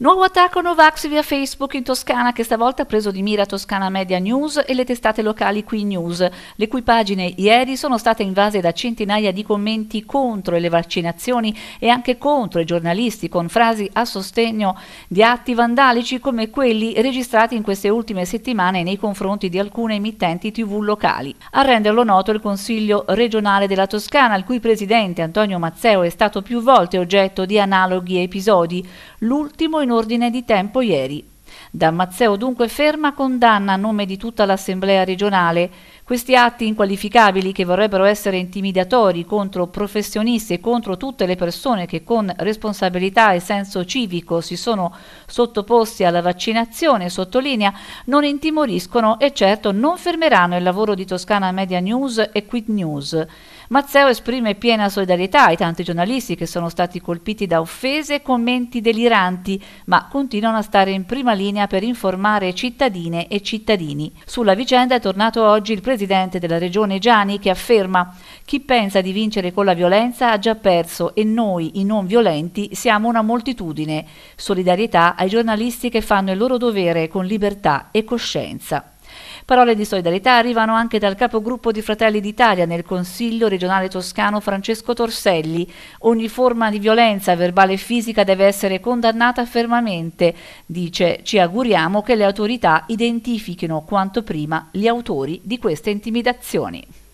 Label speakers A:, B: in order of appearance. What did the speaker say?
A: Nuovo attacco Novax via Facebook in Toscana che stavolta ha preso di mira Toscana Media News e le testate locali Queen News, le cui pagine ieri sono state invase da centinaia di commenti contro le vaccinazioni e anche contro i giornalisti con frasi a sostegno di atti vandalici come quelli registrati in queste ultime settimane nei confronti di alcune emittenti TV locali. A renderlo noto il Consiglio regionale della Toscana, il cui presidente Antonio Mazzeo è stato più volte oggetto di analoghi episodi, l'ultimo in in ordine di tempo ieri. Dammazeo dunque ferma condanna a nome di tutta l'Assemblea regionale questi atti inqualificabili che vorrebbero essere intimidatori contro professionisti e contro tutte le persone che con responsabilità e senso civico si sono sottoposti alla vaccinazione, sottolinea, non intimoriscono e certo non fermeranno il lavoro di Toscana Media News e Quid News. Mazzeo esprime piena solidarietà ai tanti giornalisti che sono stati colpiti da offese e commenti deliranti, ma continuano a stare in prima linea per informare cittadine e cittadini. Sulla vicenda è tornato oggi il presidente presidente della regione Gianni che afferma chi pensa di vincere con la violenza ha già perso e noi, i non violenti, siamo una moltitudine. Solidarietà ai giornalisti che fanno il loro dovere con libertà e coscienza. Parole di solidarietà arrivano anche dal capogruppo di Fratelli d'Italia nel Consiglio regionale toscano Francesco Torselli. Ogni forma di violenza verbale e fisica deve essere condannata fermamente. Dice, ci auguriamo che le autorità identifichino quanto prima gli autori di queste intimidazioni.